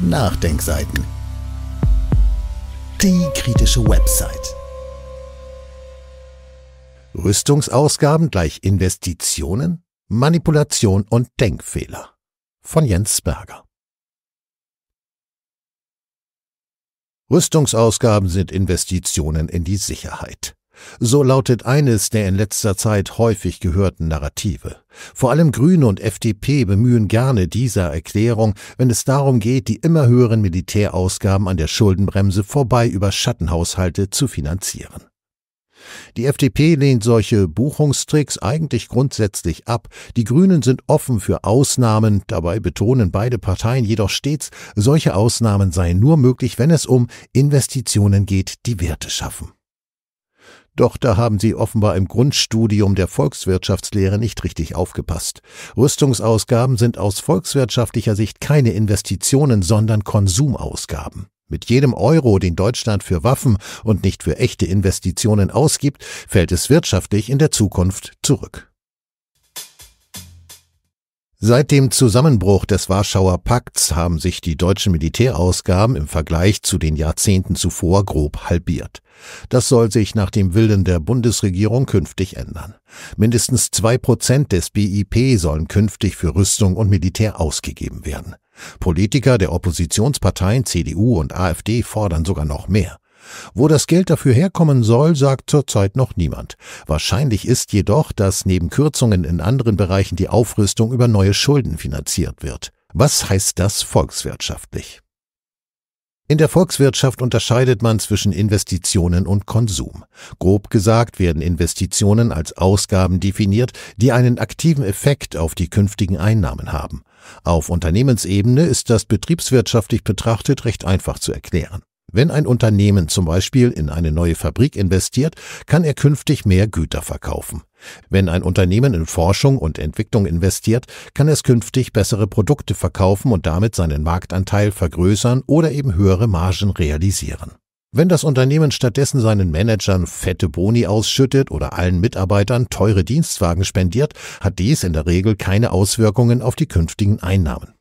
Nachdenkseiten. Die kritische Website. Rüstungsausgaben gleich Investitionen, Manipulation und Denkfehler. Von Jens Berger. Rüstungsausgaben sind Investitionen in die Sicherheit. So lautet eines der in letzter Zeit häufig gehörten Narrative. Vor allem Grüne und FDP bemühen gerne dieser Erklärung, wenn es darum geht, die immer höheren Militärausgaben an der Schuldenbremse vorbei über Schattenhaushalte zu finanzieren. Die FDP lehnt solche Buchungstricks eigentlich grundsätzlich ab. Die Grünen sind offen für Ausnahmen. Dabei betonen beide Parteien jedoch stets, solche Ausnahmen seien nur möglich, wenn es um Investitionen geht, die Werte schaffen. Doch da haben sie offenbar im Grundstudium der Volkswirtschaftslehre nicht richtig aufgepasst. Rüstungsausgaben sind aus volkswirtschaftlicher Sicht keine Investitionen, sondern Konsumausgaben. Mit jedem Euro, den Deutschland für Waffen und nicht für echte Investitionen ausgibt, fällt es wirtschaftlich in der Zukunft zurück. Seit dem Zusammenbruch des Warschauer Pakts haben sich die deutschen Militärausgaben im Vergleich zu den Jahrzehnten zuvor grob halbiert. Das soll sich nach dem Willen der Bundesregierung künftig ändern. Mindestens zwei Prozent des BIP sollen künftig für Rüstung und Militär ausgegeben werden. Politiker der Oppositionsparteien CDU und AfD fordern sogar noch mehr. Wo das Geld dafür herkommen soll, sagt zurzeit noch niemand. Wahrscheinlich ist jedoch, dass neben Kürzungen in anderen Bereichen die Aufrüstung über neue Schulden finanziert wird. Was heißt das volkswirtschaftlich? In der Volkswirtschaft unterscheidet man zwischen Investitionen und Konsum. Grob gesagt werden Investitionen als Ausgaben definiert, die einen aktiven Effekt auf die künftigen Einnahmen haben. Auf Unternehmensebene ist das betriebswirtschaftlich betrachtet recht einfach zu erklären. Wenn ein Unternehmen zum Beispiel in eine neue Fabrik investiert, kann er künftig mehr Güter verkaufen. Wenn ein Unternehmen in Forschung und Entwicklung investiert, kann es künftig bessere Produkte verkaufen und damit seinen Marktanteil vergrößern oder eben höhere Margen realisieren. Wenn das Unternehmen stattdessen seinen Managern fette Boni ausschüttet oder allen Mitarbeitern teure Dienstwagen spendiert, hat dies in der Regel keine Auswirkungen auf die künftigen Einnahmen.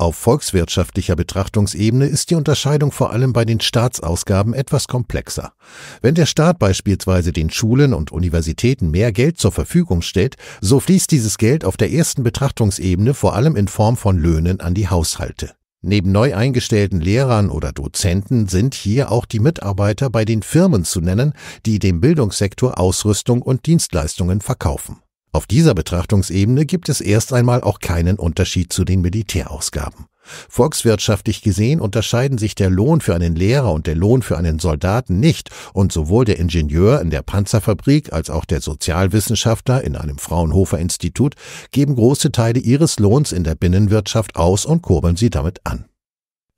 Auf volkswirtschaftlicher Betrachtungsebene ist die Unterscheidung vor allem bei den Staatsausgaben etwas komplexer. Wenn der Staat beispielsweise den Schulen und Universitäten mehr Geld zur Verfügung stellt, so fließt dieses Geld auf der ersten Betrachtungsebene vor allem in Form von Löhnen an die Haushalte. Neben neu eingestellten Lehrern oder Dozenten sind hier auch die Mitarbeiter bei den Firmen zu nennen, die dem Bildungssektor Ausrüstung und Dienstleistungen verkaufen. Auf dieser Betrachtungsebene gibt es erst einmal auch keinen Unterschied zu den Militärausgaben. Volkswirtschaftlich gesehen unterscheiden sich der Lohn für einen Lehrer und der Lohn für einen Soldaten nicht, und sowohl der Ingenieur in der Panzerfabrik als auch der Sozialwissenschaftler in einem Fraunhofer Institut geben große Teile ihres Lohns in der Binnenwirtschaft aus und kurbeln sie damit an.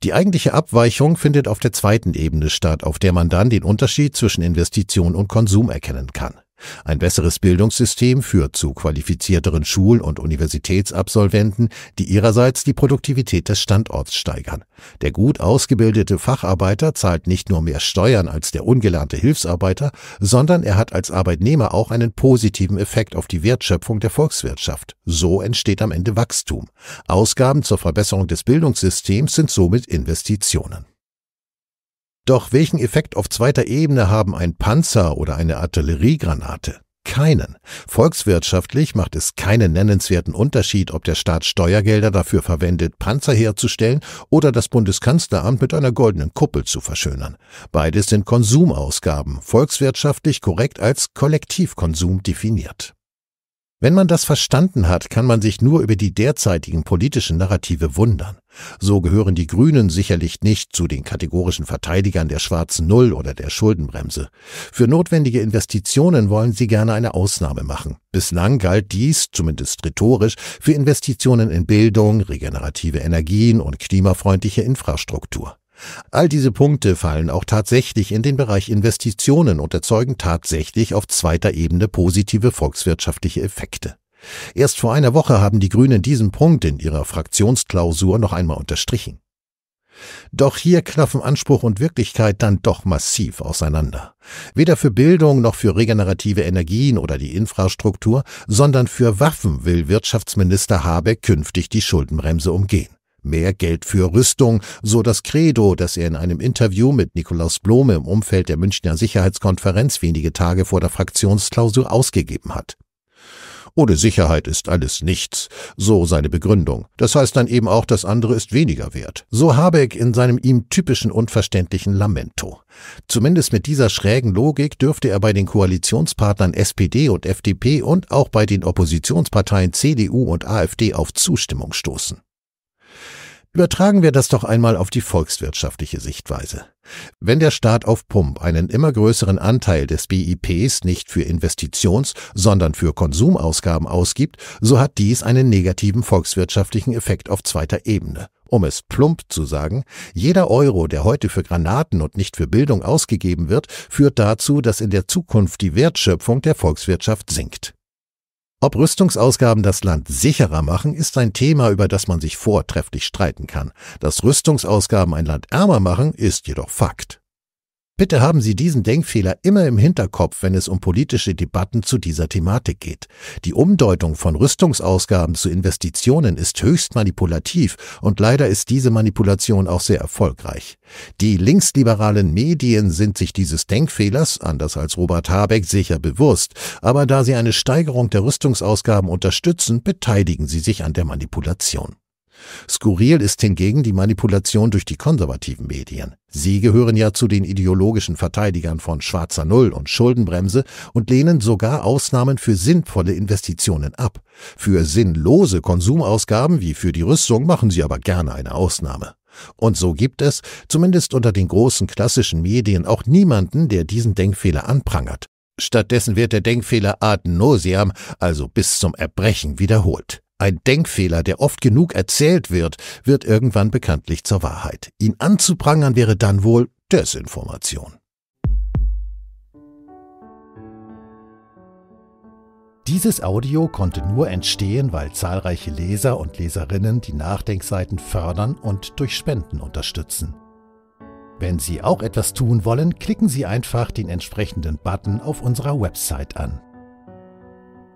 Die eigentliche Abweichung findet auf der zweiten Ebene statt, auf der man dann den Unterschied zwischen Investition und Konsum erkennen kann. Ein besseres Bildungssystem führt zu qualifizierteren Schul- und Universitätsabsolventen, die ihrerseits die Produktivität des Standorts steigern. Der gut ausgebildete Facharbeiter zahlt nicht nur mehr Steuern als der ungelernte Hilfsarbeiter, sondern er hat als Arbeitnehmer auch einen positiven Effekt auf die Wertschöpfung der Volkswirtschaft. So entsteht am Ende Wachstum. Ausgaben zur Verbesserung des Bildungssystems sind somit Investitionen. Doch welchen Effekt auf zweiter Ebene haben ein Panzer oder eine Artilleriegranate? Keinen. Volkswirtschaftlich macht es keinen nennenswerten Unterschied, ob der Staat Steuergelder dafür verwendet, Panzer herzustellen oder das Bundeskanzleramt mit einer goldenen Kuppel zu verschönern. Beides sind Konsumausgaben, volkswirtschaftlich korrekt als Kollektivkonsum definiert. Wenn man das verstanden hat, kann man sich nur über die derzeitigen politischen Narrative wundern. So gehören die Grünen sicherlich nicht zu den kategorischen Verteidigern der schwarzen Null oder der Schuldenbremse. Für notwendige Investitionen wollen sie gerne eine Ausnahme machen. Bislang galt dies, zumindest rhetorisch, für Investitionen in Bildung, regenerative Energien und klimafreundliche Infrastruktur. All diese Punkte fallen auch tatsächlich in den Bereich Investitionen und erzeugen tatsächlich auf zweiter Ebene positive volkswirtschaftliche Effekte. Erst vor einer Woche haben die Grünen diesen Punkt in ihrer Fraktionsklausur noch einmal unterstrichen. Doch hier klaffen Anspruch und Wirklichkeit dann doch massiv auseinander. Weder für Bildung noch für regenerative Energien oder die Infrastruktur, sondern für Waffen will Wirtschaftsminister Habeck künftig die Schuldenbremse umgehen mehr Geld für Rüstung, so das Credo, das er in einem Interview mit Nikolaus Blome im Umfeld der Münchner Sicherheitskonferenz wenige Tage vor der Fraktionsklausur ausgegeben hat. Ohne Sicherheit ist alles nichts, so seine Begründung. Das heißt dann eben auch, das andere ist weniger wert. So Habeck in seinem ihm typischen unverständlichen Lamento. Zumindest mit dieser schrägen Logik dürfte er bei den Koalitionspartnern SPD und FDP und auch bei den Oppositionsparteien CDU und AfD auf Zustimmung stoßen. Übertragen wir das doch einmal auf die volkswirtschaftliche Sichtweise. Wenn der Staat auf Pump einen immer größeren Anteil des BIPs nicht für Investitions-, sondern für Konsumausgaben ausgibt, so hat dies einen negativen volkswirtschaftlichen Effekt auf zweiter Ebene. Um es plump zu sagen, jeder Euro, der heute für Granaten und nicht für Bildung ausgegeben wird, führt dazu, dass in der Zukunft die Wertschöpfung der Volkswirtschaft sinkt. Ob Rüstungsausgaben das Land sicherer machen, ist ein Thema, über das man sich vortrefflich streiten kann. Dass Rüstungsausgaben ein Land ärmer machen, ist jedoch Fakt. Bitte haben Sie diesen Denkfehler immer im Hinterkopf, wenn es um politische Debatten zu dieser Thematik geht. Die Umdeutung von Rüstungsausgaben zu Investitionen ist höchst manipulativ und leider ist diese Manipulation auch sehr erfolgreich. Die linksliberalen Medien sind sich dieses Denkfehlers, anders als Robert Habeck, sicher bewusst, aber da sie eine Steigerung der Rüstungsausgaben unterstützen, beteiligen sie sich an der Manipulation. Skurril ist hingegen die Manipulation durch die konservativen Medien. Sie gehören ja zu den ideologischen Verteidigern von schwarzer Null und Schuldenbremse und lehnen sogar Ausnahmen für sinnvolle Investitionen ab. Für sinnlose Konsumausgaben wie für die Rüstung machen sie aber gerne eine Ausnahme. Und so gibt es, zumindest unter den großen klassischen Medien, auch niemanden, der diesen Denkfehler anprangert. Stattdessen wird der Denkfehler ad nauseam, also bis zum Erbrechen, wiederholt. Ein Denkfehler, der oft genug erzählt wird, wird irgendwann bekanntlich zur Wahrheit. Ihn anzuprangern wäre dann wohl Desinformation. Dieses Audio konnte nur entstehen, weil zahlreiche Leser und Leserinnen die Nachdenkseiten fördern und durch Spenden unterstützen. Wenn Sie auch etwas tun wollen, klicken Sie einfach den entsprechenden Button auf unserer Website an.